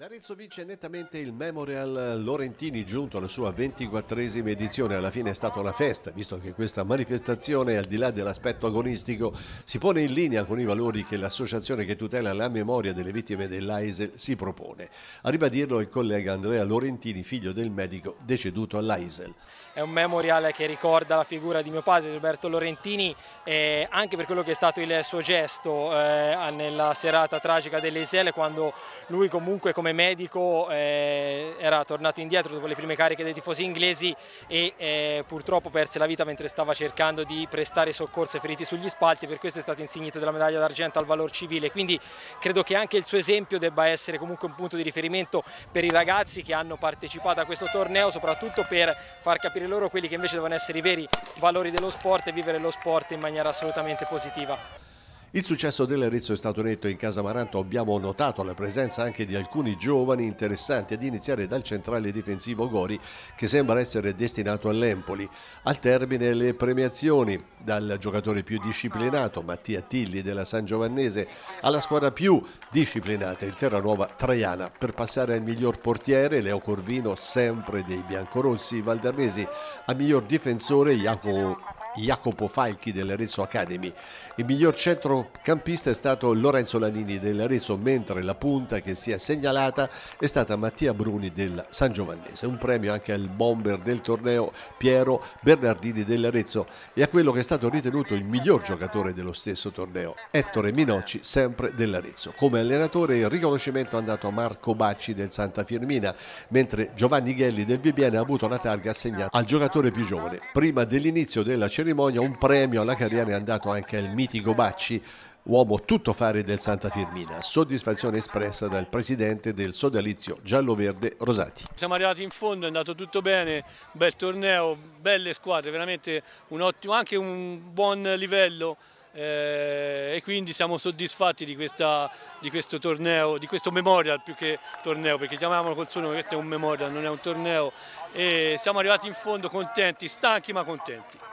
L'Arezzo vince nettamente il Memorial Lorentini giunto alla sua ventiquattresima edizione, alla fine è stata una festa, visto che questa manifestazione al di là dell'aspetto agonistico si pone in linea con i valori che l'associazione che tutela la memoria delle vittime dell'AISE si propone. A ribadirlo il collega Andrea Lorentini, figlio del medico deceduto all'AISEL. È un memorial che ricorda la figura di mio padre Roberto Lorentini eh, anche per quello che è stato il suo gesto eh, nella serata tragica dell'AISEL quando lui comunque come come medico eh, era tornato indietro dopo le prime cariche dei tifosi inglesi e eh, purtroppo perse la vita mentre stava cercando di prestare soccorso ai feriti sugli spalti per questo è stato insignito della medaglia d'argento al valor civile quindi credo che anche il suo esempio debba essere comunque un punto di riferimento per i ragazzi che hanno partecipato a questo torneo soprattutto per far capire loro quelli che invece devono essere i veri valori dello sport e vivere lo sport in maniera assolutamente positiva. Il successo dell'Arezzo è stato netto in casa Maranto abbiamo notato la presenza anche di alcuni giovani interessanti ad iniziare dal centrale difensivo Gori che sembra essere destinato all'Empoli. Al termine le premiazioni dal giocatore più disciplinato Mattia Tilli della San Giovannese alla squadra più disciplinata il Terranuova Traiana per passare al miglior portiere Leo Corvino sempre dei biancorossi valdarnesi, al miglior difensore Jacopo Jacopo Falchi dell'Arezzo Academy. Il miglior centrocampista è stato Lorenzo Lanini dell'Arezzo, mentre la punta che si è segnalata è stata Mattia Bruni del San Giovannese. Un premio anche al bomber del torneo Piero Bernardini dell'Arezzo e a quello che è stato ritenuto il miglior giocatore dello stesso torneo, Ettore Minocci, sempre dell'Arezzo. Come allenatore il riconoscimento è andato a Marco Bacci del Santa Firmina, mentre Giovanni Ghelli del Bibbiene ha avuto la targa assegnata al giocatore più giovane. Prima dell'inizio della cerimonia cerimonia un premio alla carriera è andato anche al mitico Bacci, uomo tuttofare del Santa Firmina. Soddisfazione espressa dal presidente del sodalizio giallo-verde Rosati. Siamo arrivati in fondo, è andato tutto bene, bel torneo, belle squadre, veramente un ottimo, anche un buon livello. Eh, e quindi siamo soddisfatti di, questa, di, questo torneo, di questo memorial più che torneo, perché chiamiamolo col suo nome, questo è un memorial, non è un torneo e siamo arrivati in fondo contenti, stanchi ma contenti.